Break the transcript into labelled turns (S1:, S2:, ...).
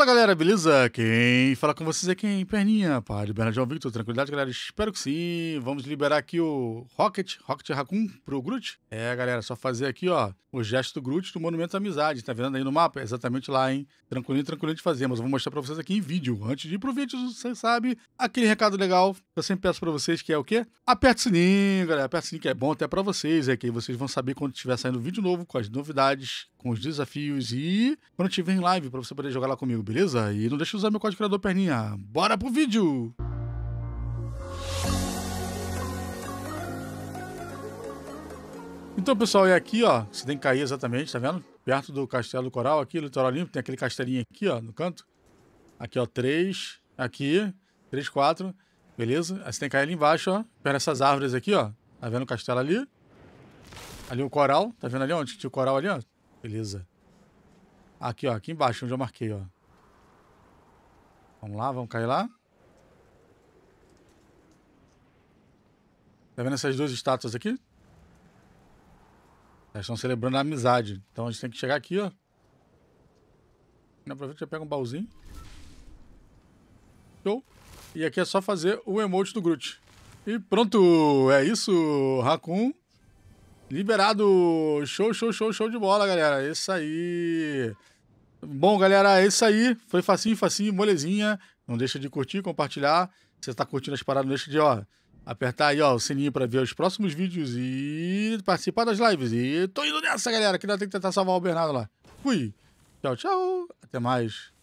S1: Fala galera, beleza? Quem fala com vocês é quem? Perninha, pai. de João Victor, tranquilidade galera, espero que sim. Vamos liberar aqui o Rocket, Rocket Raccoon pro Groot. É galera, só fazer aqui ó, o gesto do Groot do Monumento da Amizade, tá vendo aí no mapa? É exatamente lá, hein? Tranquilinho, tranquilinho de fazer, mas eu vou mostrar pra vocês aqui em vídeo. Antes de ir pro vídeo, vocês sabem, aquele recado legal que eu sempre peço pra vocês que é o quê? Aperta o sininho, galera, aperta o sininho que é bom até pra vocês, é que aí vocês vão saber quando tiver saindo vídeo novo, com as novidades com os desafios e quando tiver em live para você poder jogar lá comigo, beleza? E não deixa de usar meu código criador perninha. Bora pro vídeo! Então, pessoal, é aqui, ó. Você tem que cair exatamente, tá vendo? Perto do castelo do coral, aqui, litoral limpo, tem aquele castelinho aqui, ó, no canto. Aqui, ó, 3, aqui, 3, 4, beleza? Aí você tem que cair ali embaixo, ó, perto dessas árvores aqui, ó. Tá vendo o castelo ali? Ali o coral, tá vendo ali onde tinha o coral ali, ó? Beleza. Aqui, ó. Aqui embaixo, onde eu marquei, ó. Vamos lá, vamos cair lá. Tá vendo essas duas estátuas aqui? Elas estão celebrando a amizade. Então a gente tem que chegar aqui, ó. Aproveita e pega um baúzinho. Show. E aqui é só fazer o emote do Groot. E pronto! É isso, Raccoon. Liberado. Show, show, show, show de bola, galera. Isso aí. Bom, galera, é isso aí. Foi facinho, facinho, molezinha. Não deixa de curtir, compartilhar. Se você tá curtindo as paradas, não deixa de, ó, apertar aí, ó, o sininho para ver os próximos vídeos e participar das lives. E tô indo nessa, galera, que ainda tem que tentar salvar o Bernardo lá. Fui. Tchau, tchau. Até mais.